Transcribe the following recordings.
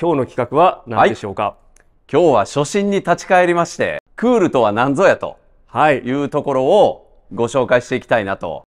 今日の企画は何でしょうか、はい、今日は初心に立ち返りまして、クールとは何ぞやというところをご紹介していきたいなと。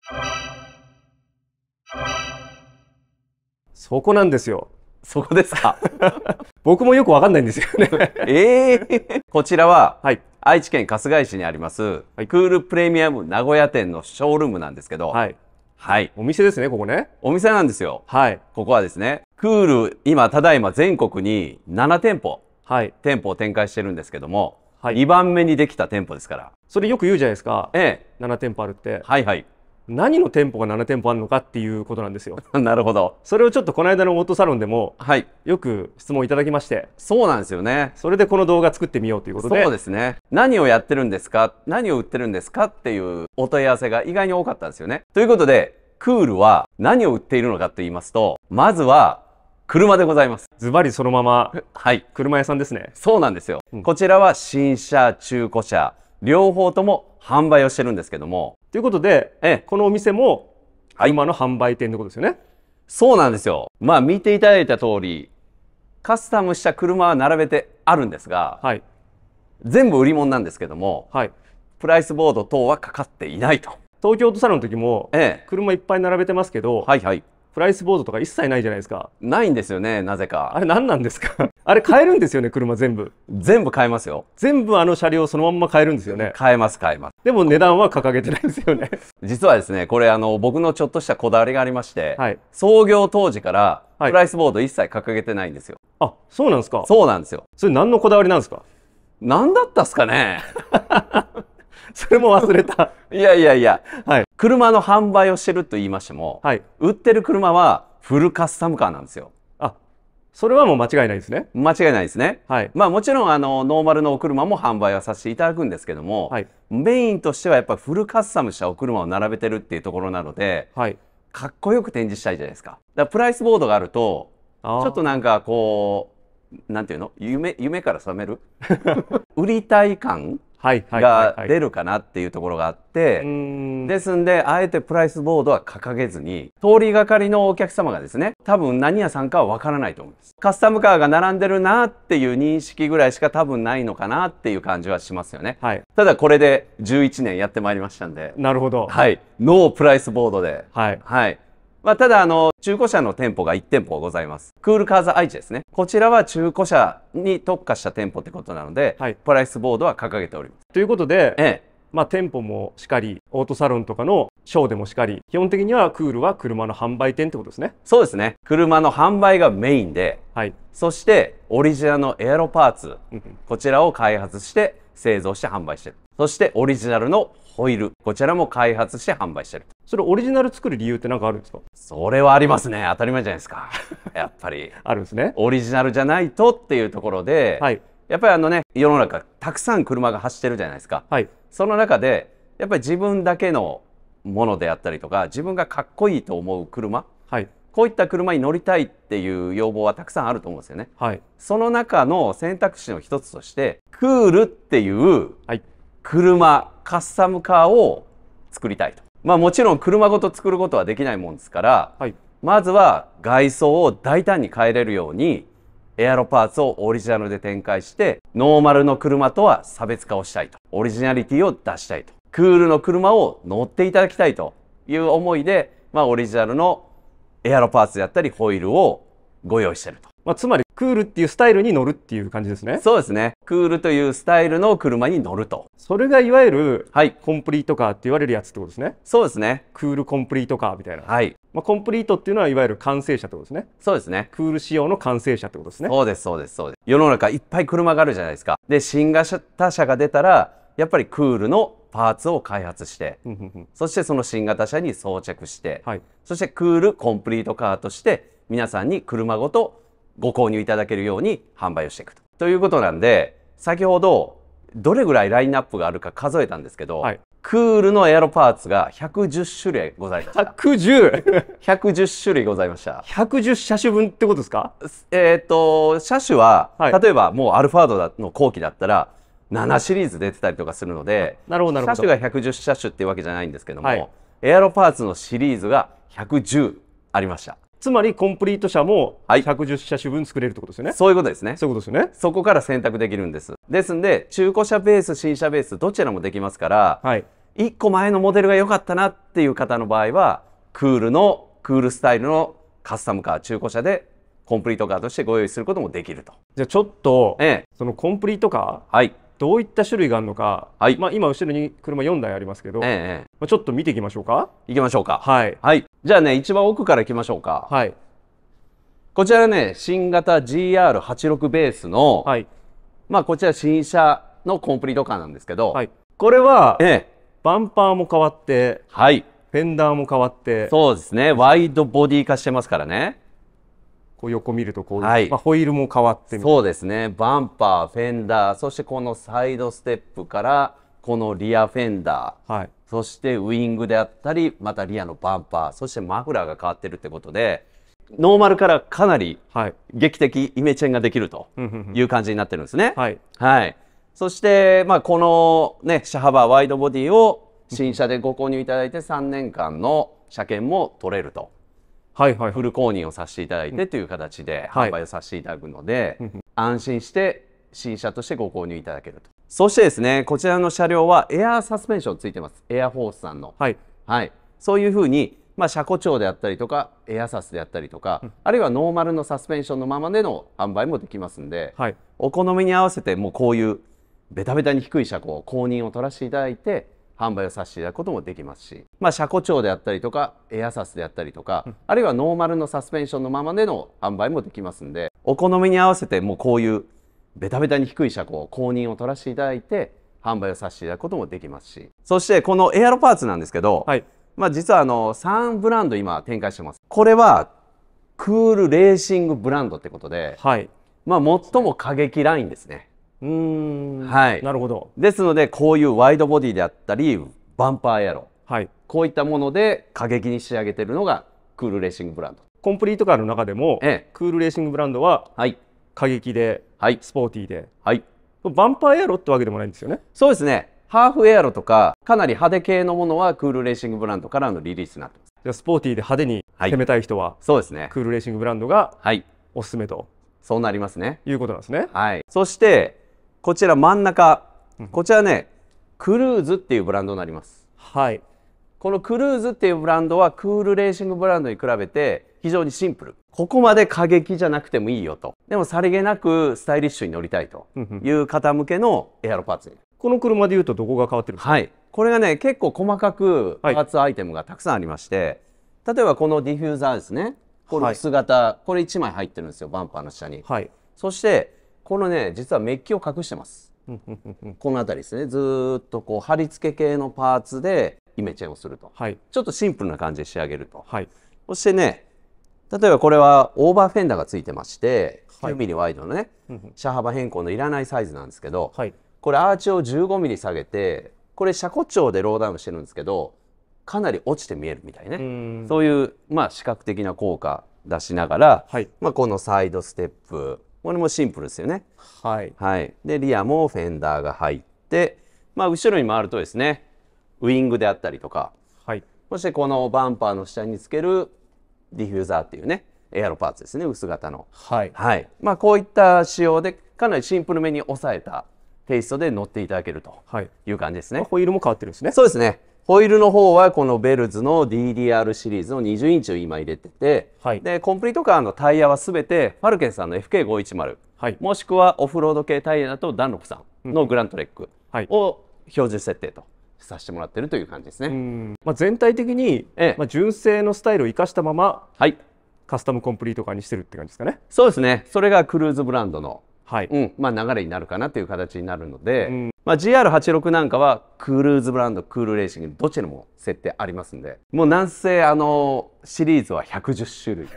そこなんですよ。そこですか。僕もよくわかんないんですよねえー。こちらは、はい、愛知県春日井市にあります、はい、クールプレミアム名古屋店のショールームなんですけど、はい。はい。お店ですね、ここね。お店なんですよ。はい。ここはですね、クール、今、ただいま全国に7店舗、はい、店舗を展開してるんですけども、はい、2番目にできた店舗ですから。それよく言うじゃないですか。ええ。7店舗あるって。はいはい。何の店舗が7店舗あるのかっていうことなんですよ。なるほど。それをちょっとこの間のオートサロンでも、はい、よく質問いただきまして。そうなんですよね。それでこの動画作ってみようということで。そうですね。何をやってるんですか何を売ってるんですかっていうお問い合わせが意外に多かったんですよね。ということで、クールは何を売っているのかと言いますと、まずは車でございます。ズバリそのまま。はい。車屋さんですね。そうなんですよ。うん、こちらは新車、中古車、両方とも販売をしてるんですけども。ということで、ええ、このお店も、車の販売店ってことですよね、はい。そうなんですよ。まあ見ていただいた通り、カスタムした車は並べてあるんですが、はい、全部売り物なんですけども、はい、プライスボード等はかかっていないと。東京都サロンの時も、ええ、車いっぱい並べてますけど、はいはい、プライスボードとか一切ないじゃないですかないんですよねなぜかあれ何なんですか あれ買えるんですよね車全部全部買えますよ全部あの車両そのまんま買えるんですよね買えます買えますでも値段は掲げてないですよね 実はですねこれあの僕のちょっとしたこだわりがありまして、はい、創業当時からプライスボード一切掲げてないんですよ、はい、あそうなんですかそうなんですよそれ何のこだわりなんですか何だったっすかね それも忘れた。いやいやいや、はい、車の販売をしてると言いましても、はい、売ってる車はフルカスタムカーなんですよ。あ、それはもう間違いないですね。間違いないですね。はい、まあもちろんあのノーマルのお車も販売はさせていただくんですけども、はい、メインとしてはやっぱフルカスタムしたお車を並べてるっていうところなので、はい、かっこよく展示したいじゃないですか。だからプライスボードがあると、ちょっとなんかこう。なんていうの夢夢から覚める 売りたい感が出るかなっていうところがあってですんであえてプライスボードは掲げずに通りがかりのお客様がですね多分何屋さんかは分からないと思いますカスタムカーが並んでるなっていう認識ぐらいしか多分ないのかなっていう感じはしますよね、はい、ただこれで11年やってまいりましたんでなるほどはいノープライスボードではい、はい、まあ、ただ、あの、中古車の店舗が1店舗ございます。クールカーズ愛知ですね。こちらは中古車に特化した店舗ってことなので、はい、プライスボードは掲げております。ということで、ええ、まあ、店舗もしかり、オートサロンとかのショーでもしかり、基本的にはクールは車の販売店ってことですね。そうですね。車の販売がメインで、はい、そしてオリジナルのエアロパーツ、こちらを開発して製造して販売してる。そしてオリジナルのホイール。こちらも開発して販売してる。それオリジナル作る理由って何かあるんですかそれはありますね。当たり前じゃないですか。やっぱり。あるんですね。オリジナルじゃないとっていうところで、はい、やっぱりあのね、世の中たくさん車が走ってるじゃないですか。はい、その中で、やっぱり自分だけのものであったりとか、自分がかっこいいと思う車。はい、こういった車に乗りたいっていう要望はたくさんあると思うんですよね。はい、その中の選択肢の一つとして、クールっていう、はい、車、カスタムカーを作りたいと。まあもちろん車ごと作ることはできないもんですから、はい、まずは外装を大胆に変えれるように、エアロパーツをオリジナルで展開して、ノーマルの車とは差別化をしたいと。オリジナリティを出したいと。クールの車を乗っていただきたいという思いで、まあオリジナルのエアロパーツであったりホイールをご用意してると。まあ、つまりクールっていうスタイルに乗るっていう感じですねそうですねクールというスタイルの車に乗るとそれがいわゆる、はい、コンプリートカーって言われるやつってことですねそうですねクールコンプリートカーみたいなはいまあ、コンプリートっていうのはいわゆる完成車ってことですねそうですねクール仕様の完成車ってことですねそうですそうですそうです世の中いっぱい車があるじゃないですかで新型車が出たらやっぱりクールのパーツを開発してそしてその新型車に装着して、はい、そしてクールコンプリートカーとして皆さんに車ごとご購入いただけるように販売をしていくと。ということなんで、先ほどどれぐらいラインナップがあるか数えたんですけど、はい、クールのエアロパーツが110種類ございました。110?110 種類ございました。110車種分ってことですかえっ、ー、と、車種は、はい、例えばもうアルファードの後期だったら、7シリーズ出てたりとかするので、なるほど車種が110車種っていうわけじゃないんですけども、はい、エアロパーツのシリーズが110ありました。つまりコンプリート車も110車種分作れるってことですよね、はい、そういうことですねそういうことですよねそこから選択できるんですですんで中古車ベース新車ベースどちらもできますから、はい、1個前のモデルが良かったなっていう方の場合はクールのクールスタイルのカスタムカー中古車でコンプリートカーとしてご用意することもできるとじゃあちょっと、ええ、そのコンプリートカー、はい、どういった種類があるのか、はい、まあ、今後ろに車4台ありますけど、ええまあ、ちょっと見ていきましょうか行きましょうかはい、はい、じゃあね、一番奥からいきましょうか。はい。こちらね、新型 GR86 ベースの、はい。まあ、こちら新車のコンプリートカーなんですけど、はい。これは、ええ、バンパーも変わって、はい。フェンダーも変わって、そうですね。ワイドボディ化してますからね。こう横見るとこう、はい。まあ、ホイールも変わってそうですね。バンパー、フェンダー、そしてこのサイドステップから、このリアフェンダー。はい。そしてウイングであったりまたリアのバンパーそしてマフラーが変わってるってことでノーマルからかなり劇的イメチェンができるという感じになってるんですね。はい、はい、そして、まあ、この、ね、車幅ワイドボディを新車でご購入いただいて3年間の車検も取れると、はいはい、フル公認をさせていただいてという形で販売をさせていただくので、安心して新車としてご購入いただけると。そしてですね、こちらの車両はエアーサスペンションついてます。エアフォースさんの。はい。はい。そういうふうに、まあ、車庫調であったりとか、エアサスであったりとか、うん、あるいはノーマルのサスペンションのままでの販売もできますんで、はい、お好みに合わせて、もうこういうベタベタに低い車高、公認を取らせていただいて、販売をさせていただくこともできますし、まあ、車庫調であったりとかエアサスであったりとか、うん、あるいはノーマルのサスペンションのままでの販売もできますんでお好みに合わせてもうこういうベタベタに低い車高公認を取らせていただいて販売をさせていただくこともできますしそしてこのエアロパーツなんですけど、はい、まあ、実はあの3ブランド今展開してますこれはクールレーシングブランドってことで、はい、まあ、最も過激ラインですねうんはいなるほどですのでこういうワイドボディであったりバンパーエアロ、はい、こういったもので過激に仕上げてるのがクールレーシングブランドコンプリートカーの中でも、ええ、クールレーシングブランドは、はい、過激で、はい、スポーティーで、はい、バンパーエアロってわけでもないんですよねそうですねハーフエアロとかかなり派手系のものはクールレーシングブランドからのリリースになってますじゃあスポーティーで派手に攻めたい人は、はい、そうですねクールレーシングブランドがおすすめと、はい、そうなりますねいうことなんですね、はい、そしてこちら真ん中こちらね、クルーズっていうブランドになりますはいこのクルーズっていうブランドはクールレーシングブランドに比べて非常にシンプル。ここまで過激じゃなくてもいいよと。でもさりげなくスタイリッシュに乗りたいという方向けのエアロパーツに。この車でいうとどこが変わってるんですかはい。これがね、結構細かくパーツアイテムがたくさんありまして、はい、例えばこのディフューザーですね。この薄型、はい、これ1枚入ってるんですよ、バンパーの下に。はい。そして、このね、実はメッキを隠してます。この辺りですね、ずっとこう貼り付け系のパーツでイメチェンをすると、はい、ちょっとシンプルな感じで仕上げると、はい、そしてね例えばこれはオーバーフェンダーがついてまして、はい、9 m m ワイドのね、車幅変更のいらないサイズなんですけど、はい、これアーチを1 5 m m 下げてこれ車庫長でローダウンしてるんですけどかなり落ちて見えるみたいねそういうまあ視覚的な効果出しながら、はい、まあ、このサイドステップこれもシンプルですよね。はい、はい、でリアもフェンダーが入って、まあ、後ろに回るとですねウイングであったりとか、はい、そしてこのバンパーの下につけるディフューザーっていうねエアロパーツですね薄型の、はい、はい、まあ、こういった仕様でかなりシンプルめに抑えたテイストで乗っていただけるという感じですね、はい、ホイールも変わってるんですねそうですねホイールの方はこのベルズの DDR シリーズの20インチを今入れてて、はい、でコンプリートカーのタイヤはすべてファルケンさんの FK510、はい、もしくはオフロード系タイヤだとダンロップさんのグラントレックを標準設定とさせてもらってるという感じですね。まあ、全体的に、ええ、まあ、純正のスタイルを生かしたまま、はい、カスタムコンプリート化にしてるって感じですかね。そうですね。それがクルーズブランドの、はいうんまあ、流れになるかなという形になるので、まあ、GR86 なんかはクルーズブランドクールレーシングどちらも設定ありますんでもう南西あのシリーズは110種類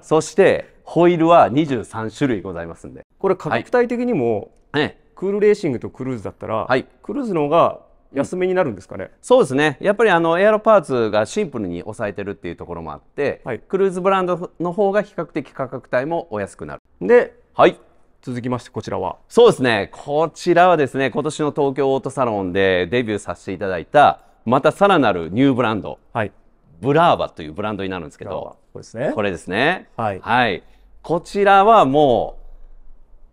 そしてホイールは23種類ございますんでこれ価格帯的にも、はい、クールレーシングとクルーズだったら、はい、クルーズの方が安めになるんですかね、うん、そうですねやっぱりあのエアロパーツがシンプルに抑えてるっていうところもあって、はい、クルーズブランドの方が比較的価格帯もお安くなるで、はい、続きましてこちらはそうですねこちらはですね今年の東京オートサロンでデビューさせていただいたまたさらなるニューブランド、はい、ブラーバというブランドになるんですけどこれですねこれですね、はい、はい、こちらはもう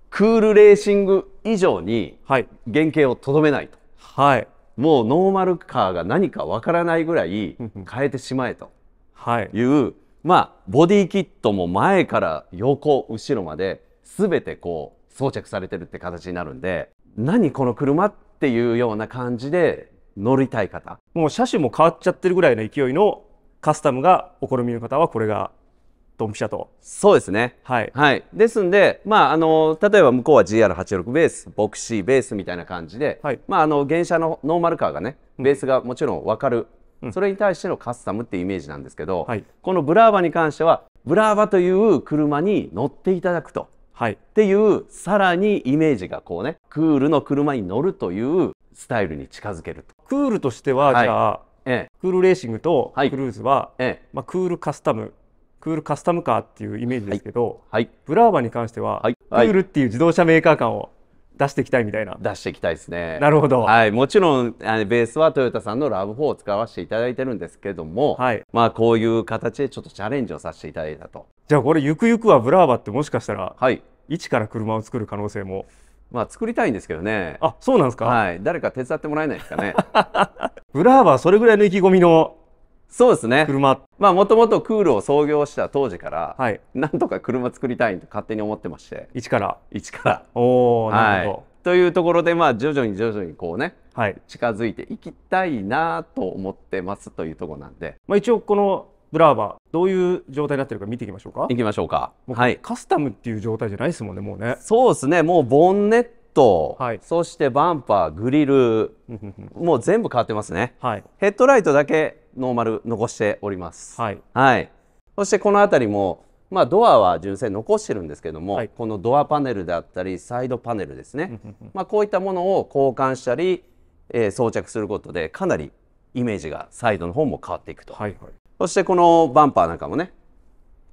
クールレーシング以上に原型をとどめないと、はい、もうノーマルカーが何かわからないぐらい変えてしまえという、はい、まあボディキットも前から横後ろまで全てこう装着されてるって形になるんで何この車っていうような感じで乗りたい方もう車種も変わっちゃってるぐらいの勢いのカスタムがお好みの方はこれがドンピシャと。そうですね。はい。はい。ですんで、まあ、あの、例えば向こうは GR86 ベース、ボクシーベースみたいな感じで、はい、まあ、あの、原車のノーマルカーがね、ベースがもちろん分かる、うん、それに対してのカスタムっていうイメージなんですけど、はい、このブラーバに関しては、ブラーバという車に乗っていただくと。はい、っていうさらにイメージがこうねクールの車に乗るというスタイルに近づけるとクールとしては、じゃあ、ええ、クールレーシングとクルーズは、はい、ええ、まあ、クールカスタムクールカスタムカーっていうイメージですけど、はい、ブラーバに関しては、はい、クールっていう自動車メーカー感を出していきたいみたいな出していきたいですねなるほど、はい、もちろんあのベースはトヨタさんのラブ4を使わせていただいてるんですけども、はい、まあこういう形でちょっとチャレンジをさせていただいたとじゃあこれゆくゆくはブラーバってもしかしたら、はい、一から車を作る可能性もまあ作りたいんですけどねあそうなんですかはい誰か手伝ってもらえないですかね ブラーバそれぐらいの意気込みのそうですね。車。まあもともとクールを創業した当時から、はい、なんとか車作りたいと勝手に思ってまして。一から。一から。おお、なるほど、というところで、まあ徐々に徐々にこうね、はい、近づいていきたいなと思ってますというとこなんで。まあ一応このブラーバどういう状態になってるか見ていきましょうか。いきましょうか。はい。カスタムっていう状態じゃないですもんね、もうね。そうですね。もうボンネット、はい、そしてバンパー、グリル、もう全部変わってますね。はい、ヘッドライトだけノーマル残しております。はい、はい、そしてこの辺りも、まあ、ドアは純正残してるんですけども、はい、このドアパネルであったりサイドパネルですねまこういったものを交換したり、えー、装着することでかなりイメージがサイドの方も変わっていくと、はいはい、そしてこのバンパーなんかもね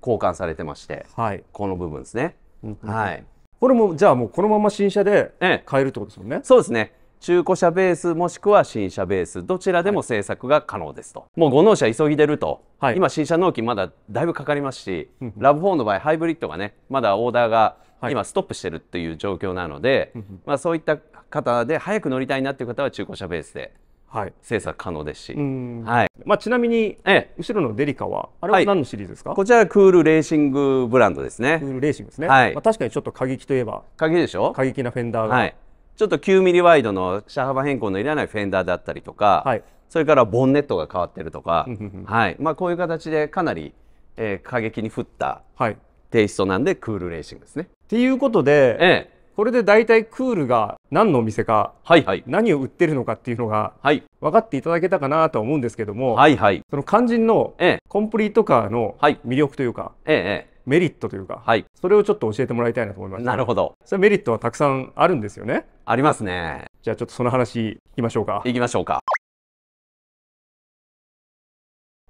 交換されてまして、はい、この部分ですね。はい、これもじゃあもうこのまま新車で買えるってことですもんね。そうですね。中古車ベースもしくは新車ベースどちらでも製作が可能ですと、はい、もう5納車急ぎでると、はい、今新車納期まだだいぶかかりますし、ラブ4の場合ハイブリッドがねまだオーダーが今ストップしてるっていう状況なので、はい、まあ、そういった方で早く乗りたいなっていう方は中古車ベースではい、制作可能ですし、はいまあ、ちなみに、ええ、後ろのデリカはあれは何のシリーズですか、はい、こちらはクールレーシングブランドですねクールレーシングですね、はいまあ、確かにちょっと過激といえば過激でしょ過激なフェンダーが、はい、ちょっと9ミリワイドの車幅変更のいらないフェンダーだったりとか、はい、それからボンネットが変わってるとか、はいまあ、こういう形でかなり、えー、過激に振ったテイストなんで、クールレーシングですね。っていうことで、ええ、これで大体クールが何のお店か、はいはい、何を売ってるのかっていうのが、はい、分かっていただけたかなとは思うんですけども、はいはい、その肝心のコンプリートカーの魅力というか、ええメリットというか、はい、それをちょっと教えてもらいたいなと思いますなるほどそれメリットはたくさんあるんですよねありますねじゃあちょっとその話いきましょうかいきましょうか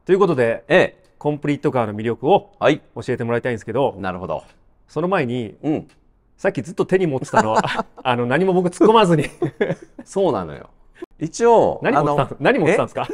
ということで、ええ、コンプリートカーの魅力を教えてもらいたいんですけど、はい、なるほどその前に、うん、さっきずっと手に持ってたの あの何も僕突っ込まずにそうなのよ一応何持ってたんですか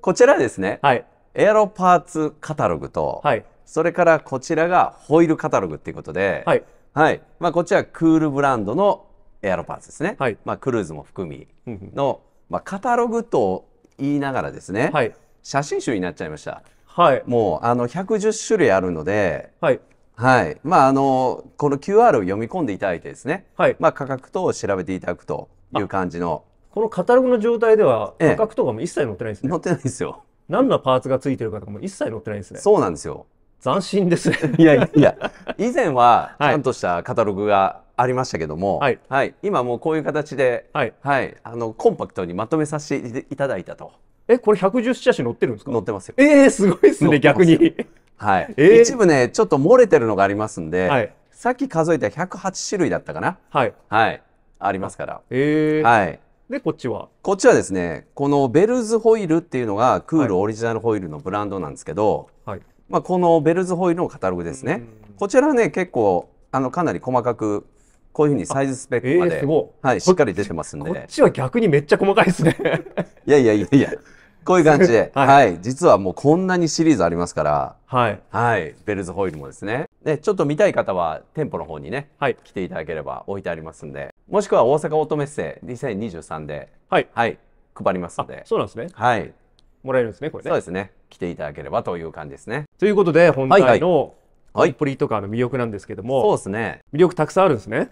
こちらですね、はい、エアロパーツカタログと、はい、それからこちらがホイールカタログっていうことで、はいはいまあ、こっちはクールブランドのエアロパーツですね、はいまあ、クルーズも含みの、まあ、カタログと言いながらですね、はい、写真集になっちゃいました。はい、もうあの110種類あるので、はいはい、まああのこの QR を読み込んでいただいてですね、はいまあ、価格等を調べていただくという感じのこのカタログの状態では価格とかも一切載ってないですね、ええ、載ってないですよ何のパーツがついてるかとかも一切載ってないですねそうなんですよ斬新ですねいやいや、以前はちゃんとしたカタログがありましたけども、はい、はい、今もうこういう形で、はい、はい、あのコンパクトにまとめさせていただいたと。え、これ110車種乗ってるんですか？乗ってますよ。ええー、すごいですね逆に。はい、えー、一部ねちょっと漏れてるのがありますんで、はい、さっき数えた108種類だったかな。はい、はい、ありますから。ええー、はい。で、こっちはこっちはですね、このベルズホイールっていうのが、クールオリジナルホイールのブランドなんですけど、はい、まあ、このベルズホイールのカタログですね、こちらね結構あのかなり細かくこういうふうにサイズスペックまで、えー、はい、しっかり出てますんでこっちは逆にめっちゃ細かいですねいやいやいやいやこういう感じで、はい、はい、実はもうこんなにシリーズありますから、はい、はい、ベルズホイールもですね。で、ちょっと見たい方は店舗の方にね、はい、来ていただければ置いてありますんで、もしくは大阪オートメッセ2023で、はい、はい、配りますので。そうなんですね。はい、もらえるんですね、これね。そうですね。来ていただければという感じですね。ということで、本体のコンプリートカーの魅力なんですけども、そうですね。魅力たくさんあるんですね。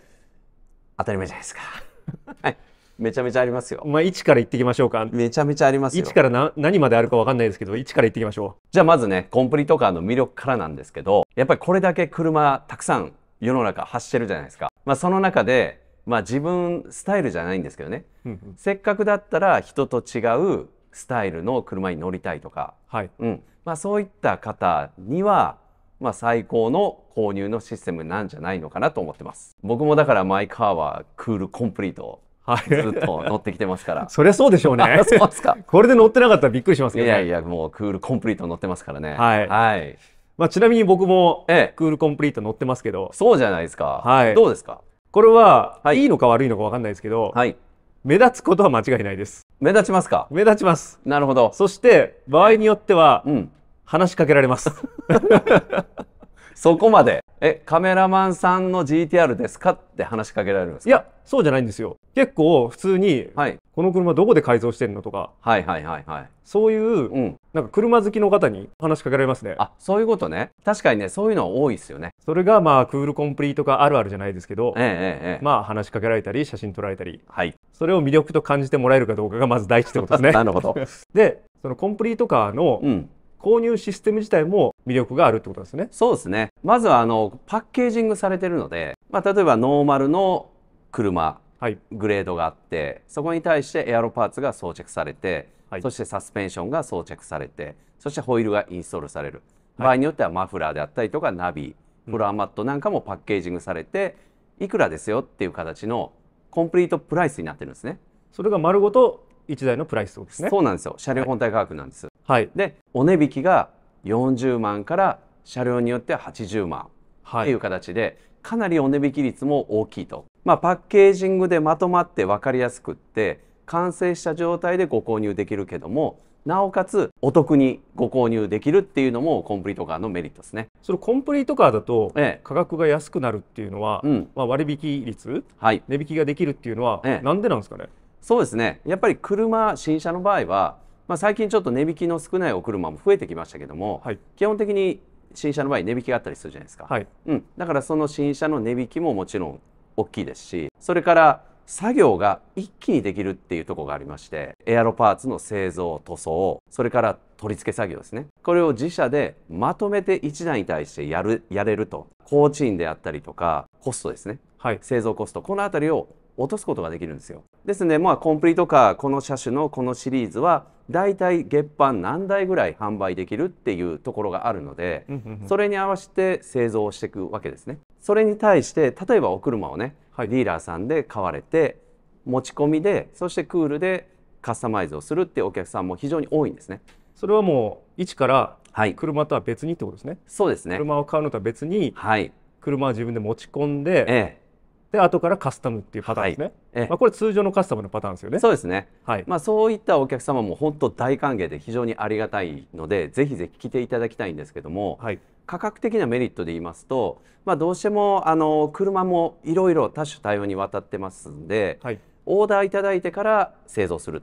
当たり前じゃないですか。はい。めちゃめちゃありますよ。まあ、1から行ってきましょうか。めちゃめちゃありますよ。1からな何まであるかわかんないですけど、1から行ってきましょう。じゃあまずね、コンプリートカーの魅力からなんですけど、やっぱりこれだけ車たくさん世の中走ってるじゃないですか。まあ、その中で、まあ自分スタイルじゃないんですけどね、うんうん、せっかくだったら人と違うスタイルの車に乗りたいとか、はいうんまあ、そういった方には、まあ、最高の購入のシステムなんじゃないのかなと思ってます僕もだからマイカーはクールコンプリートはい、ずっと乗ってきてますから。そりゃそうでしょうね。そうですか。これで乗ってなかったらびっくりしますけど、ね、いやいや、もうクールコンプリート乗ってますからね。はい。はい。まあ、ちなみに僕も、ええ、クールコンプリート乗ってますけど。そうじゃないですか。はい。どうですかこれは、はい、いいのか悪いのか分かんないですけど、はい、目立つことは間違いないです目立ちますか目立ちますなるほどそして場合によっては、うん、話しかけられます そこまで。え、カメラマンさんの GTR ですかって話しかけられるんですかいや、そうじゃないんですよ。結構普通に、はい、この車どこで改造してるのとか、はいはいはいはい。そういう、うん、なんか車好きの方に話しかけられますね。あ、そういうことね。確かにね、そういうの多いですよね。それがまあ、クールコンプリートかあるあるじゃないですけど、ええええ、まあ、話しかけられたり、写真撮られたり、はい、それを魅力と感じてもらえるかどうかがまず第一ってことですね。なるほど。で、そのコンプリートカーの、うん購入システム自体も魅力があるってことですね。そうですね。まずはあのパッケージングされてるので、まあ、例えばノーマルの車、はい、グレードがあってそこに対してエアロパーツが装着されて、はい、そしてサスペンションが装着されてそしてホイールがインストールされる、場合によってはマフラーであったりとかナビフロアマットなんかもパッケージングされて、いくらですよっていう形のコンプリートプライスになってるんですね。それが丸ごと1台のプライスですね。そうなんですよ。車両本体価格なんです。はい、でお値引きが40万から車両によっては80万っていう形で、はい、かなりお値引き率も大きいと、まあ、パッケージングでまとまって分かりやすくって完成した状態でご購入できるけどもなおかつお得にご購入できるっていうのもコンプリートカーのメリットですねそのコンプリートカーだと価格が安くなるっていうのは、ええ、まあ、割引率、はい、値引きができるっていうのは、えなんでなんですかねそうですねやっぱり車新車の場合はまあ、最近ちょっと値引きの少ないお車も増えてきましたけども、はい、基本的に新車の場合値引きがあったりするじゃないですか、はい、うん、だからその新車の値引きももちろん大きいですしそれから作業が一気にできるっていうとこがありましてエアロパーツの製造塗装それから取り付け作業ですねこれを自社でまとめて1台に対してやるやれると工賃であったりとかコストですね、はい、製造コストこの辺りを落とすことができるんですよ。ですね、まあ、コンプリートカー、この車種のこのシリーズは、だいたい月間何台ぐらい販売できるっていうところがあるので、それに合わせて製造していくわけですね。それに対して、例えばお車をね、はい、ディーラーさんで買われて、持ち込みで、そしてクールでカスタマイズをするっていうお客さんも非常に多いんですね。それはもう、一から車とは別にってことですね。はい、そうですね。車を買うのとは別に、はい、車は自分で持ち込んで、ええで後からカスタムっていうパターンですね、はい、まあ、これ通常のカスタムのパターンですよねそうですね、はいまあ、そういったお客様も本当大歓迎で非常にありがたいのでぜひぜひ来ていただきたいんですけども、はい、価格的なメリットで言いますと、まあ、どうしてもあの車もいろいろ多種多様にわたってますんで、はい、オーダーいただいてから製造する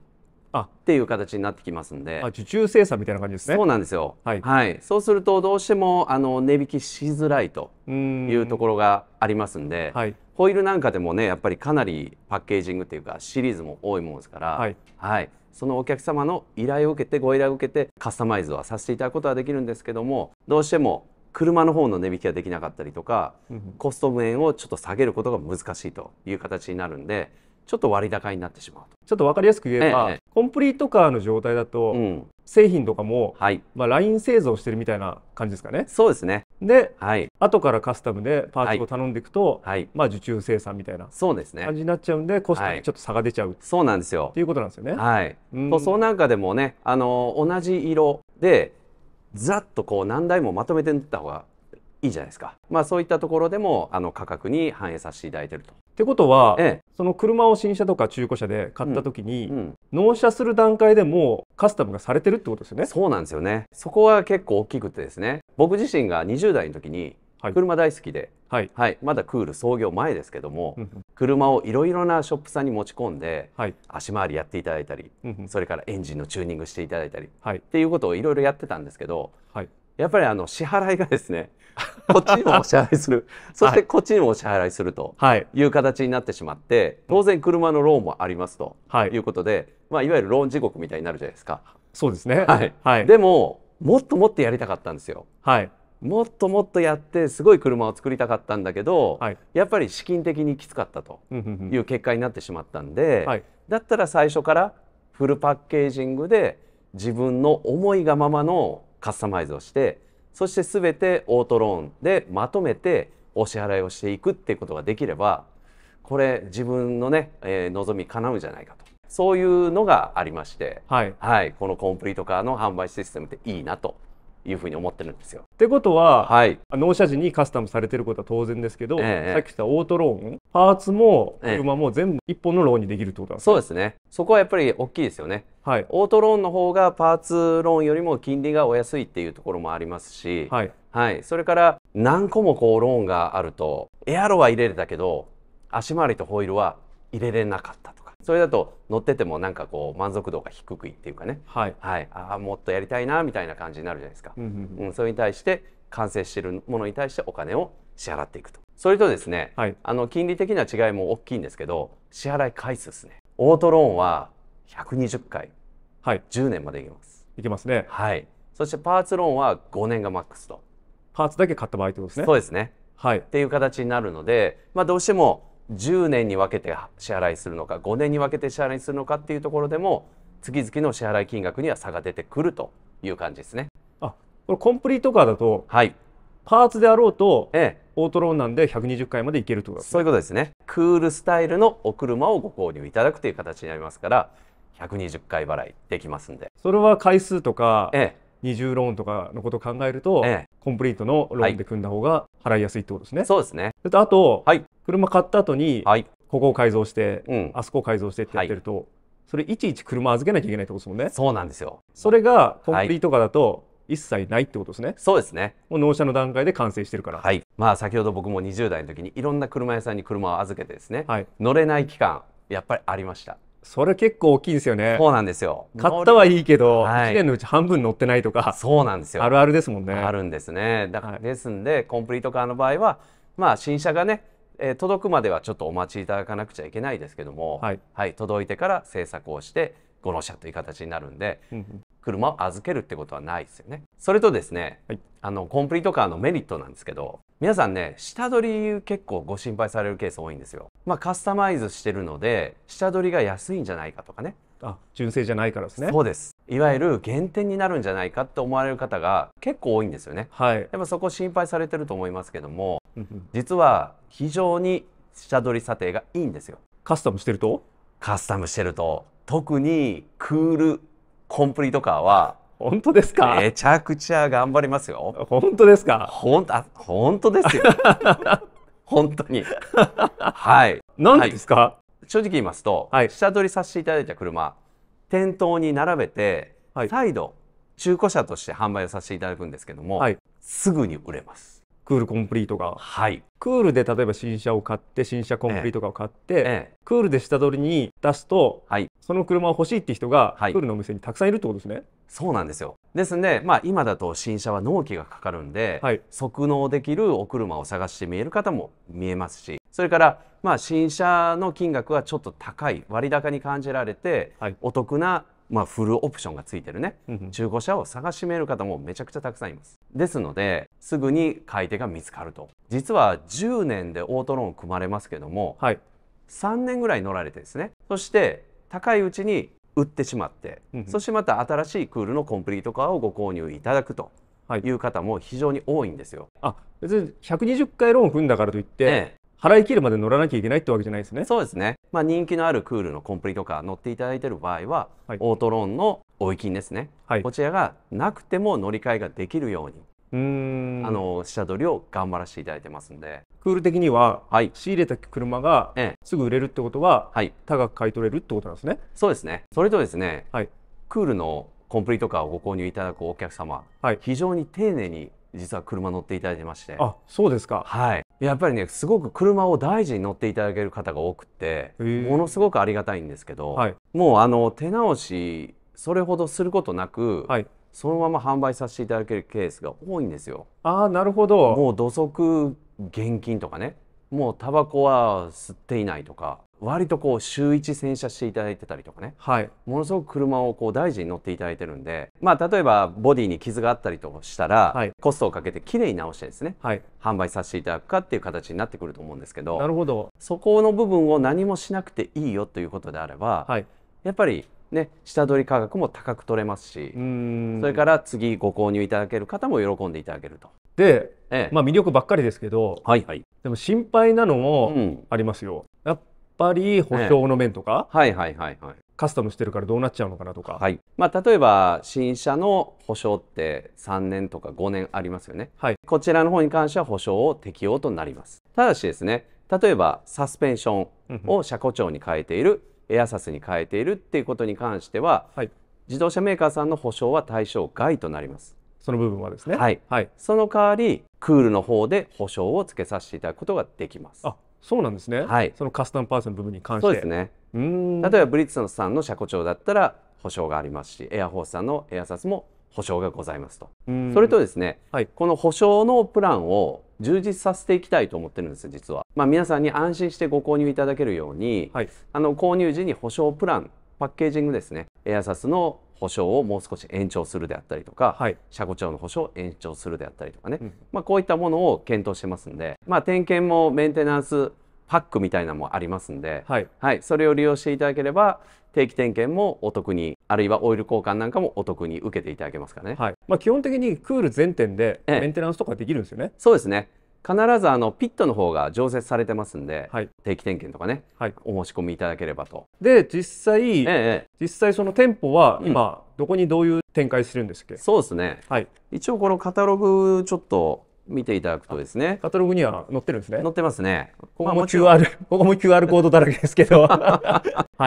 っていう形になってきますんで受注生産みたいな感じですねそうなんですよ、はい、はい、そうするとどうしてもあの値引きしづらいというところがありますんで、はい、ホイールなんかでもねやっぱりかなりパッケージングっていうかシリーズも多いものですから、はい、はい、そのお客様の依頼を受けてご依頼を受けてカスタマイズはさせていただくことはできるんですけどもどうしても車の方の値引きができなかったりとか、コスト面をちょっと下げることが難しいという形になるんでちょっと割高になってしまうちょっと分かりやすく言えば、ええ、コンプリートカーの状態だと、うん、製品とかも、はい、まあ、ライン製造してるみたいな感じですかね。そうですねで、はい、後からカスタムでパーツを頼んでいくと、はい、まあ、受注生産みたいな感じになっちゃうんでコストにちょっと差が出ちゃう、はい、そうなんですよっていうことなんですよね。はい、うん、塗装なんかでもねあの同じ色でざっとこう何台もまとめて塗った方がいいじゃないですか、まあ、そういったところでもあの価格に反映させていただいてるとってことは、ええ、その車を新車とか中古車で買った時に、うんうん、納車する段階でもうカスタムがされてるってことですよねそうなんですよねそこは結構大きくてですね僕自身が20代の時に車大好きで、はい、はい、まだクール創業前ですけども、うん、車をいろいろなショップさんに持ち込んで、はい、足回りやっていただいたり、それからエンジンのチューニングしていただいたり、はい、っていうことをいろいろやってたんですけど、やっぱりあの支払いがですね こっちにもお支払いするそしてこっちにもお支払いするという形になってしまって、はい、当然車のローンもありますということで、はいまあ、いわゆるローン地獄みたいになるじゃないですか。そうですね、はい、はい、でももっともっとやりたかったんですよ。はい、もっともっとやってすごい車を作りたかったんだけど、はい、やっぱり資金的にきつかったという結果になってしまったんで、はい、だったら最初からフルパッケージングで自分の思いがままのカスタマイズをしてそして全てオートローンでまとめてお支払いをしていくっていうことができればこれ自分のね、えー、望み叶うんじゃないかとそういうのがありまして、はい、はい、このコンプリートカーの販売システムっていいなというふうに思ってるんですよ。ってことは、はい、納車時にカスタムされてることは当然ですけど、ええ、さっき言ったオートローンパーツも車も全部一本のローンにできるってことなんですか、ね、そうですねそこはやっぱり大きいですよね。はい、オートローンの方がパーツローンよりも金利がお安いっていうところもありますし、はい、はい、それから何個もこうローンがあるとエアロは入れれたけど足回りとホイールは入れれなかったと。それだと乗っててもなんかこう満足度が低くいっていうかね、はい、はい、ああもっとやりたいなみたいな感じになるじゃないですか、うん、うんうん、それに対して完成しているものに対してお金を支払っていくとそれとですね、はい、あの金利的な違いも大きいんですけど支払い回数ですねオートローンは120回、はい、10年までいきますいけますねはいそしてパーツローンは5年がマックスとパーツだけ買った場合ってことですねそうですねはいっていう形になるのでまあどうしても10年に分けて支払いするのか5年に分けて支払いするのかっていうところでも月々の支払い金額には差が出てくるという感じですね。あこれコンプリートカーだと、はい、パーツであろうと、ええ、オートローンなんで120回までいけると、ね、そういうことですね。クールスタイルのお車をご購入いただくという形になりますから120回払いできますんでそれは回数とか、ええ、二重ローンとかのことを考えると、ええ、コンプリートのローンで組んだ方が払いやすいってことですね。はい、そうですね。それとあと、はい、車買った後に、はい、ここを改造して、うん、あそこを改造してってやってると、それいちいち車預けなきゃいけないってことですもんね。そうなんですよ。それがコンプリートかだと、一切ないってことですね。そうですね。もう納車の段階で完成してるから。はい。まあ先ほど僕も20代の時にいろんな車屋さんに車を預けてですね、乗れない期間やっぱりありました。それ結構大きいんですよねそうなんですよ買ったはいいけど、はい、年のうち半分乗ってないとかそうなんですよあるあるですもんねあるんですねだから、ですんでコンプリートカーの場合はまあ新車がねえ届くまではちょっとお待ちいただかなくちゃいけないですけども、はい、はい、届いてから制作をしてご納車という形になるんで、うん、車を預けるってことはないですよね。それとですね、はい、あのコンプリートカーのメリットなんですけど皆さんね、下取り結構ご心配されるケース多いんですよ。まあカスタマイズしてるので、下取りが安いんじゃないかとかね。あ、純正じゃないからですね。そうです。いわゆる減点になるんじゃないかって思われる方が結構多いんですよね。はい。やっぱそこ心配されてると思いますけども、実は非常に下取り査定がいいんですよ。カスタムしてるとカスタムしてると、特にクールコンプリートカーは本当ですかめちゃくちゃ頑張りますよ。本当ですかほんあ本当ですよ。本当に。はい。何ですか、はい、正直言いますと、はい、下取りさせていただいた車、店頭に並べて、はい、再度、中古車として販売をさせていただくんですけども、はい、すぐに売れます。クールコンプリートが、はい、クールで例えば新車を買って新車コンプリートを買って、ええ、クールで下取りに出すと、はい、その車を欲しいって人が、はい、クールのお店にたくさんいるってことですねそうなんですよですんで、まあ、今だと新車は納期がかかるんで、はい、即納できるお車を探して見える方も見えますしそれから、まあ、新車の金額はちょっと高い割高に感じられて、はい、お得なまあ、フルオプションがついてるね、中古車を探しめる方もめちゃくちゃたくさんいます。ですのですぐに買い手が見つかると実は10年でオートローン組まれますけども、はい、3年ぐらい乗られてですねそして高いうちに売ってしまって、うん、そしてまた新しいクールのコンプリートカーをご購入いただくという方も非常に多いんですよ。はい、あ別に120回ローン組んだからといって、ええ、払い切るまで乗らなきゃいけないってわけじゃないですね。そうですね。まあ、人気のあるクールのコンプリとか乗っていただいている場合は、はい、オートローンの追い金ですね、はい、こちらがなくても乗り換えができるようにうんあの下取りを頑張らせていただいてますんでクール的には、はい、仕入れた車がすぐ売れるってことは、はい、高く買い取れるってことなんですねそうですねそれとですね、はい、クールのコンプリートカーをご購入いただくお客様、はい、非常に丁寧に実は車乗っていただいてましてあそうですかはいやっぱりねすごく車を大事に乗っていただける方が多くてものすごくありがたいんですけど、はい、もうあの手直しそれほどすることなく、はい、そのまま販売させていただけるケースが多いんですよああなるほどもう土足現金とかねもうタバコは吸っていないとか割とこう週1洗車していただいてたりとかね、はい、ものすごく車をこう大事に乗っていただいてるんで、まあ、例えばボディに傷があったりとしたら、はい、コストをかけてきれいに直してですね、はい、販売させていただくかっていう形になってくると思うんですけどなるほどそこの部分を何もしなくていいよということであれば、はい、やっぱりね、下取り価格も高く取れますしそれから次ご購入いただける方も喜んでいただけると。で、ええ、まあ、魅力ばっかりですけど、はいはい、でも心配なのもありますよ。ぱり保証の面とか、はいはいはいはい、カスタムしてるからどうなっちゃうのかなとか、はいまあ、例えば新車の保証って3年とか5年ありますよね、はい、こちらの方に関しては保証を適用となりますただしですね例えばサスペンションを車庫調に変えている、エアサスに変えているっていうことに関しては、はい、自動車メーカーさんの保証は対象外となりますその部分はですね、はい、はい、その代わりクールの方で保証をつけさせていただくことができますあそうなんですね、はい、そのカスタムパーツの部分に関してそうですねうん例えばブリッツさんの車庫帳だったら保証がありますしエアホースさんのエアサスも保証がございますとそれとですね、はい、この保証のプランを充実させていきたいと思ってるんです実は、まあ、皆さんに安心してご購入いただけるように、はい、あの購入時に保証プランパッケージングですねエアサスの保証をもう少し延長するであったりとか、はい、車庫長の保証を延長するであったりとかね、うん、まあ、こういったものを検討してますんで、まあ、点検もメンテナンスパックみたいなのもありますんで、はい、はい、それを利用していただければ定期点検もお得にあるいはオイル交換なんかもお得に受けていただけますかね、はい、まあ、基本的にクール全店でメンテナンスとかできるんですよね、ええ、そうですね必ずあのピットの方が常設されてますんで、はい、定期点検とかね、はい、お申し込みいただければとで実際、ええ、実際その店舗は今、どこにどういう展開するんですっけ、そうですね、はい、一応このカタログちょっと見ていただくとですねカタログには載ってるんですね載ってますねここも QR ここも QR コードだらけですけど、は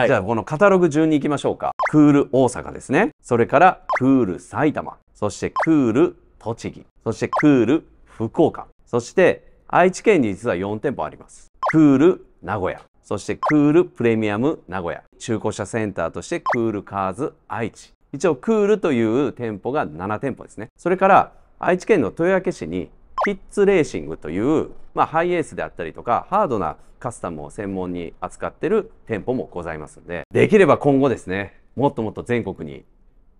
い、じゃあこのカタログ順にいきましょうかクール大阪ですねそれからクール埼玉そしてクール栃木そしてクール福岡そして愛知県に実は4店舗あります。クール名古屋。そしてクールプレミアム名古屋。中古車センターとしてクールカーズ愛知。一応クールという店舗が7店舗ですね。それから愛知県の豊明市にキッズレーシングという、まあ、ハイエースであったりとかハードなカスタムを専門に扱ってる店舗もございますのでできれば今後ですねもっともっと全国に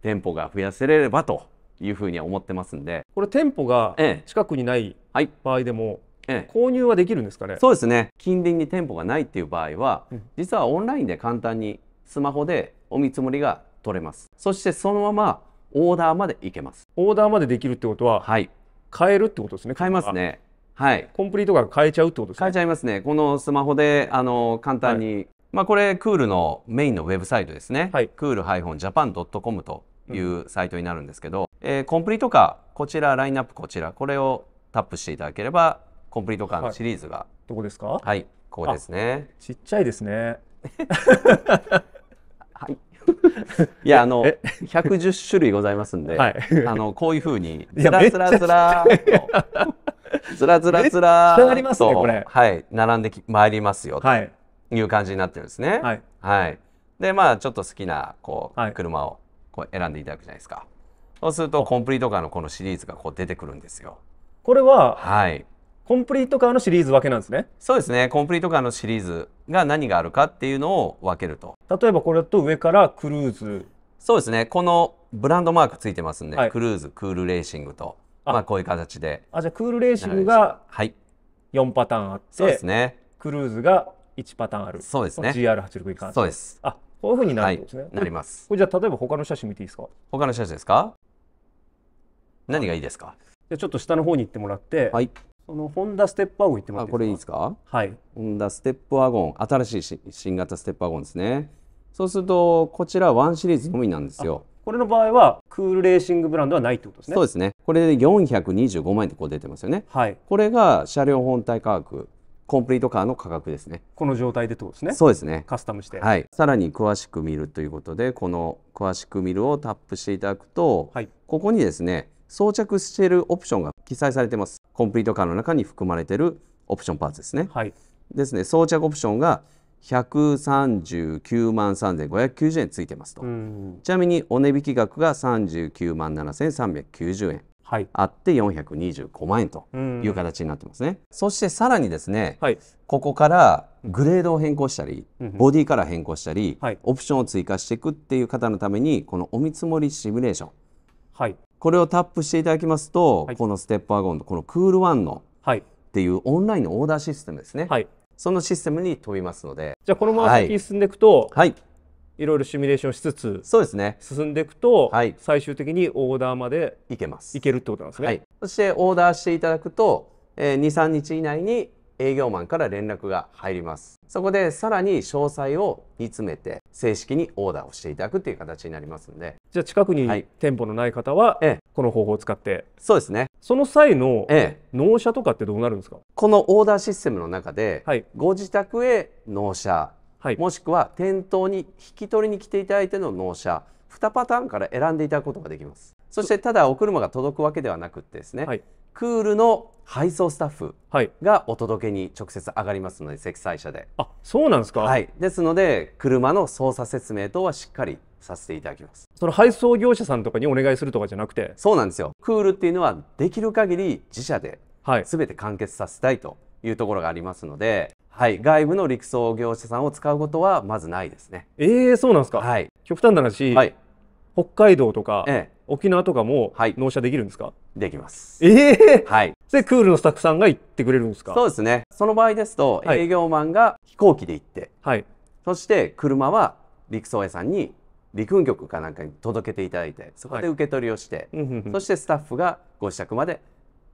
店舗が増やせればというふうには思ってますんでこれ店舗が近くにない場合でも、ええ、購入はできるんですかねそうですね近隣に店舗がないっていう場合は、うん、実はオンラインで簡単にスマホでお見積もりが取れますそしてそのままオーダーまで行けますオーダーまでできるってことは、はい、買えるってことですね買えますねはいコンプリートが買えちゃうってことですね買えちゃいますねこのスマホであの簡単に、はい、まあこれクールのメインのウェブサイトですね、はい、クール -japan.com というサイトになるんですけど、うん、えー、コンプリートカーこちらラインナップこちらこれをタップしていただければコンプリートカーのシリーズが、はい、どこですかはいここですねちっちゃいですね はいいやあの110種類ございますんで、はい、あのこういうふうにずらずらずらずらずらずらと、ね、はい、並んでまいりますよという感じになってるんですね。はい、はい、でまあちょっと好きなこう、はい、車をこう選んでいただくじゃないですかそうするとコンプリートカーのこのシリーズがこう出てくるんですよこれは、はい、コンプリートカーのシリーズ分けなんですねそうですねコンプリートカーのシリーズが何があるかっていうのを分けると例えばこれと上からクルーズそうですねこのブランドマークついてますんで、はい、クルーズクールレーシングとまあこういう形であじゃあクールレーシングがはい4パターンあってそうですねクルーズが1パターンあるそうですね GR86 以下そうですあこういうふうになるんですね、はい、なりますこれじゃあ例えば他の写真見ていいですか他の写真ですか何がいいですかじゃちょっと下の方に行ってもらってはいそのホンダステップワゴン行ってもらってこれいいですかはいホンダステップワゴン新しいし新型ステップワゴンですねそうするとこちらワ1シリーズのみなんですよこれの場合はクールレーシングブランドはないってことですねそうですねこれで425万円ってこう出てますよねはいこれが車両本体価格コンプリートカーの価格ですね。この状態でってことですね。そうですね。カスタムして。はい。さらに詳しく見るということで、この詳しく見るをタップしていただくと、はい、ここにですね、装着しているオプションが記載されています。コンプリートカーの中に含まれているオプションパーツですね。はい。ですね、装着オプションが139万3590円ついてますと、ちなみにお値引き額が39万7390円、はい、あって425万円という形になってますね、そしてさらにですね、はい、ここからグレードを変更したり、うん、ボディから変更したり、はい、オプションを追加していくっていう方のためにこのお見積もりシミュレーション、はい、これをタップしていただきますと、このステップワゴンとこのクールワンの、はい、っていうオンラインのオーダーシステムですね、はい、そのシステムに飛びますのでじゃあこのまま先に進んでいくと、はい、いろいろシミュレーションしつつそうですね進んでいくと、はい、最終的にオーダーまでいけますいけるってことなんですね、はい、そしてオーダーしていただくと、えー、23日以内に営業マンから連絡が入りますそこでさらに詳細を煮詰めて正式にオーダーをしていただくという形になりますのでじゃあ近くに店舗のない方は、はい、この方法を使って、そうですねその際の納車とかってどうなるんですか、このオーダーシステムの中で、はい、ご自宅へ納車、はい、もしくは店頭に引き取りに来ていただいての納車2パターンから選んでいただくことができますそしてただお車が届くわけではなくてですね、はい、クールの配送スタッフがお届けに直接上がりますので、積載車であそうなんですか、はい、ですので車の操作説明等はしっかりさせていただきますその配送業者さんとかにお願いするとかじゃなくてそうなんですよクールっていうのはできる限り自社で全て完結させたいというところがありますので、はい、外部の陸送業者さんを使うことはまずないですねええー、そうなんですか、はい、極端な話、はい、北海道とか、ええ、沖縄とかも納車できるんですか、はい、できます。ええー、はい。で、クールのスタッフさんが行ってくれるんですかそうですね。その場合ですと、営業マンが飛行機で行って、はい。そして車は陸送屋さんに陸運局かなんかに届けていただいて、そこで受け取りをして、はい、そしてスタッフがご自宅まで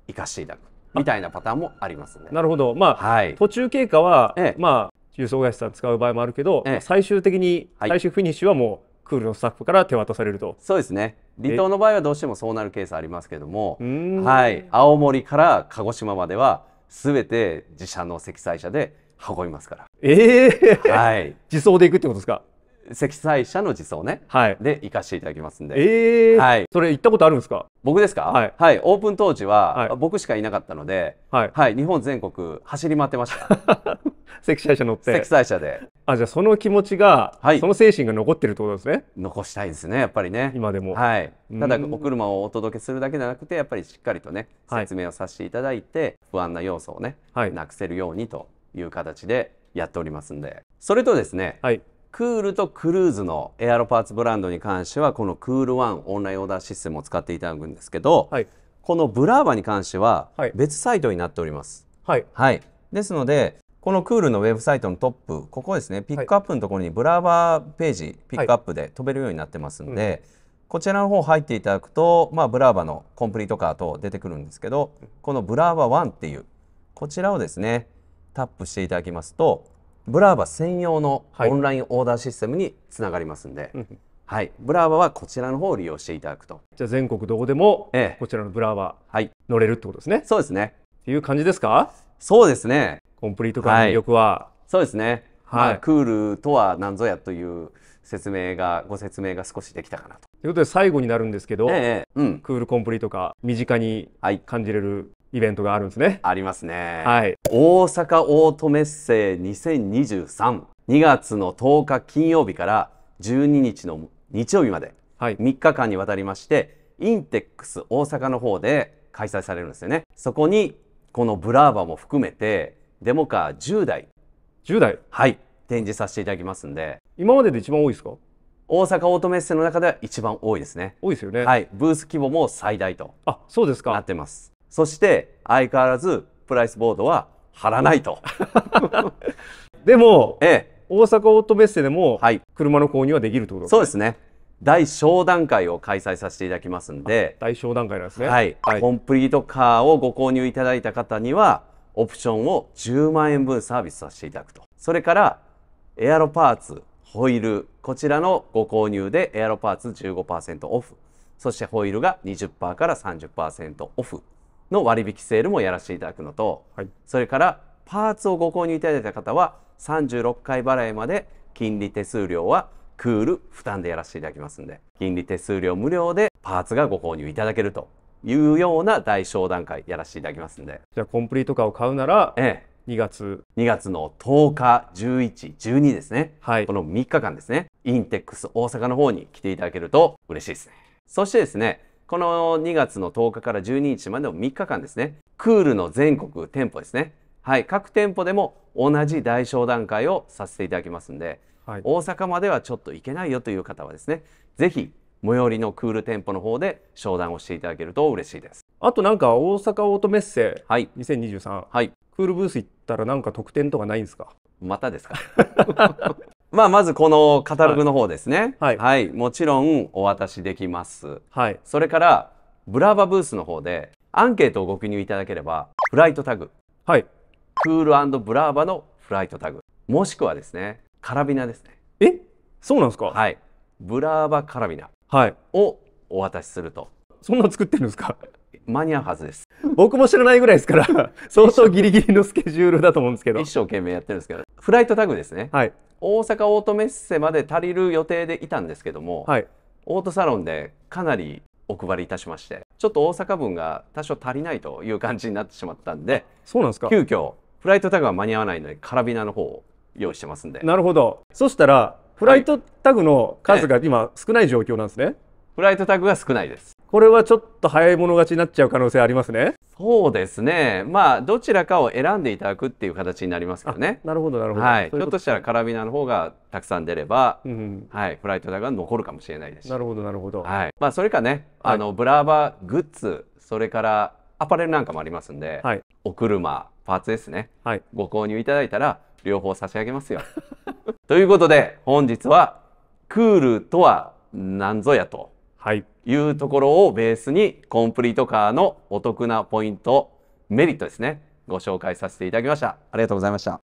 行かせていただく。みたいなパターンもありますね。なるほど。まあ、はい、途中経過は、ええ、まあ、輸送会社さん使う場合もあるけど、ええ、最終的に、最終フィニッシュはもう、クールのスタッフから手渡されると。そうですね。離島の場合はどうしてもそうなるケースありますけども、はい、青森から鹿児島までは全て自社の積載車で運びますから。ええー、はい。自走で行くってことですか積載車の自走ね、はい、で行かせていただきますんで、えーはい、それ行ったことあるんですか僕ですか、はい、はい、オープン当時は、僕しかいなかったので、はい、はい、日本全国走り回ってました 積載車乗って。積載車で。あ、じゃあその気持ちが、はい、その精神が残ってるってことですね。残したいですね、やっぱりね。今でも。はい。ただお車をお届けするだけじゃなくて、やっぱりしっかりとね、説明をさせていただいて、はい、不安な要素をね、はい、なくせるようにという形でやっておりますんで。それとですね、はい、クールとクルーズのエアロパーツブランドに関してはこのクールワンオンラインオーダーシステムを使っていただくんですけど、はい、このブラーバに関しては別サイトになっております。はい、はい、ですのでこのクールのウェブサイトのトップ、ここですね、ピックアップのところにブラーバーページ、ピックアップで飛べるようになってますんで、はいうん、こちらの方入っていただくと、まあ、ブラーバのコンプリートカーと出てくるんですけど、このブラーバ1っていう、こちらをですね、タップしていただきますと、ブラーバ専用のオンラインオーダーシステムにつながりますんで、はい、はい、ブラーバはこちらの方を利用していただくと。じゃあ全国どこでも、こちらのブラーバ、乗れるってことですね。ええ、そうですね。っていう感じですかそうですね。コンプリート感の魅力は、はい、そうですね。はい、まあ、クールとは何ぞやという説明がご説明が少しできたかなと。ということで最後になるんですけど、ええうん、クールコンプリートか身近に感じれる、イベントがあるんですね。ありますね。はい、大阪オートメッセ2023、2月の10日金曜日から12日の日曜日まで、はい、3日間にわたりまして、インテックス大阪の方で開催されるんですよね。そこにこのブラーバも含めてデモカー10台10台はい展示させていただきますんで今までで一番多いですか大阪オートメッセの中では一番多いですね多いですよねはいブース規模も最大とあそうですかなってますそして相変わらずプライスボードは貼らないと でも、ええ、大阪オートメッセでも車の購入はできるってことですね、そうですね大商談会を開催させていただきますんで大商談会なんですね、はい、はい、コンプリートカーをご購入いただいた方にはオプションを10万円分サービスさせていただくとそれからエアロパーツホイールこちらのご購入でエアロパーツ15%オフそしてホイールが20%から30%オフの割引セールもやらせていただくのと、はい、それからパーツをご購入いただいた方は36回払いまで金利手数料はクール負担でやらせていただきますんで金利手数料無料でパーツがご購入いただけるというような大商談会やらせていただきますんでじゃあコンプリートカーを買うなら、ええ、2月2月の10日11、12ですね、はい、この3日間ですねインテックス大阪の方に来ていただけると嬉しいですねそしてですねこの2月の10日から12日までの3日間ですねクールの全国店舗ですねはい各店舗でも同じ大商談会をさせていただきますんではい、大阪まではちょっと行けないよという方はですね是非最寄りのクール店舗の方で商談をしていただけると嬉しいですあとなんか大阪オートメッセ2023、はい、クールブース行ったらなんか特典とかないんですかまたですか まあ、まずこのカタログの方ですね、はい、はい、もちろんお渡しできます、はい、それからブラーバブースの方でアンケートをご記入いただければフライトタグ、はい、クールブラーバのフライトタグもしくはですねカラビナですねえそうなんですかはいブラーバカラビナをお渡しすると、そんな作ってるんですか間に合うはずです僕も知らないぐらいですから 相当ギリギリのスケジュールだと思うんですけど一生懸命やってるんですけどフライトタグですね、はい、大阪オートメッセまで足りる予定でいたんですけども、はい、オートサロンでかなりお配りいたしましてちょっと大阪分が多少足りないという感じになってしまったんでそうなんですか急遽フライトタグは間に合わないのでカラビナの方を用意してますんでなるほどそしたらフライトタグの数が今少ない状況なんですね、はい、フライトタグが少ないですこれはちょっと早い者勝ちになっちゃう可能性ありますねそうですねまあどちらかを選んでいただくっていう形になりますけどねなるほどなるほど、はい、ううひょっとしたらカラビナの方がたくさん出れば、うん、はい、フライトタグが残るかもしれないですなるほどなるほど、はいまあ、それかね、はい、あのブラーバグッズそれからアパレルなんかもありますんで、はい、お車パーツですね、はい、ご購入いただいたら両方差し上げますよ。ということで本日はクールとは何ぞやというところをベースにコンプリートカーのお得なポイントメリットですねご紹介させていただきました。ありがとうございました。